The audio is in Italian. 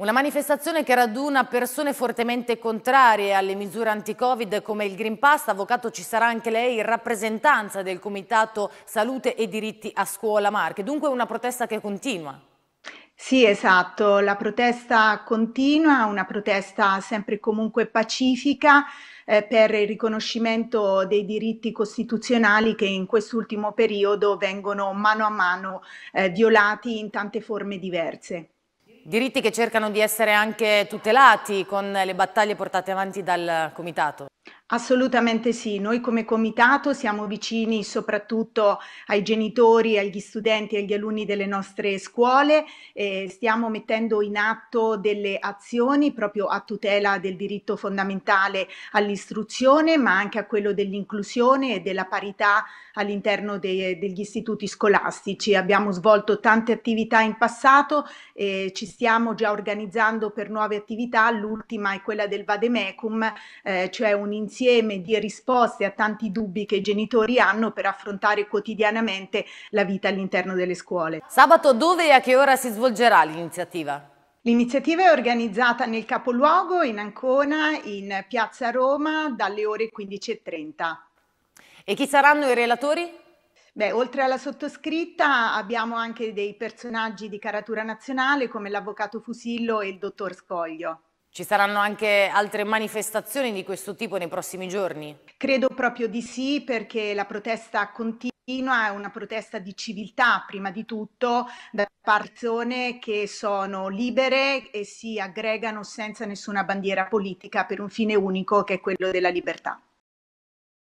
Una manifestazione che raduna persone fortemente contrarie alle misure anti-Covid come il Green Pass. Avvocato, ci sarà anche lei in rappresentanza del Comitato Salute e Diritti a Scuola Marche. Dunque una protesta che continua. Sì, esatto, la protesta continua, una protesta sempre e comunque pacifica eh, per il riconoscimento dei diritti costituzionali che in quest'ultimo periodo vengono mano a mano eh, violati in tante forme diverse. Diritti che cercano di essere anche tutelati con le battaglie portate avanti dal Comitato. Assolutamente sì, noi come comitato siamo vicini soprattutto ai genitori, agli studenti e agli alunni delle nostre scuole, eh, stiamo mettendo in atto delle azioni proprio a tutela del diritto fondamentale all'istruzione ma anche a quello dell'inclusione e della parità all'interno degli istituti scolastici. Abbiamo svolto tante attività in passato, e ci stiamo già organizzando per nuove attività, l'ultima è quella del Vademecum, eh, cioè un insieme di risposte a tanti dubbi che i genitori hanno per affrontare quotidianamente la vita all'interno delle scuole. Sabato dove e a che ora si svolgerà l'iniziativa? L'iniziativa è organizzata nel capoluogo, in Ancona, in Piazza Roma, dalle ore 15.30. E chi saranno i relatori? Beh, oltre alla sottoscritta abbiamo anche dei personaggi di caratura nazionale come l'avvocato Fusillo e il dottor Scoglio. Ci saranno anche altre manifestazioni di questo tipo nei prossimi giorni? Credo proprio di sì perché la protesta continua è una protesta di civiltà prima di tutto da persone che sono libere e si aggregano senza nessuna bandiera politica per un fine unico che è quello della libertà.